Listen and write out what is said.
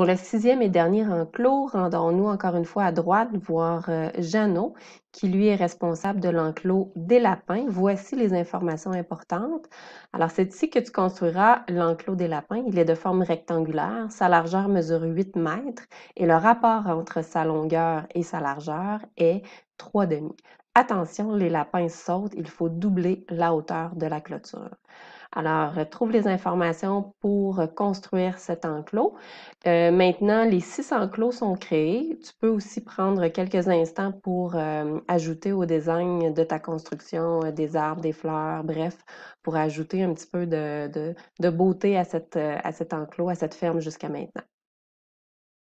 Pour le sixième et dernier enclos, rendons-nous encore une fois à droite, voir euh, Jeannot, qui lui est responsable de l'enclos des lapins. Voici les informations importantes. Alors, c'est ici que tu construiras l'enclos des lapins. Il est de forme rectangulaire, sa largeur mesure 8 mètres et le rapport entre sa longueur et sa largeur est 3,5. Attention, les lapins sautent, il faut doubler la hauteur de la clôture. Alors, trouve les informations pour construire cet enclos. Euh, maintenant, les six enclos sont créés. Tu peux aussi prendre quelques instants pour euh, ajouter au design de ta construction euh, des arbres, des fleurs, bref, pour ajouter un petit peu de, de beauté à, cette, à cet enclos, à cette ferme jusqu'à maintenant.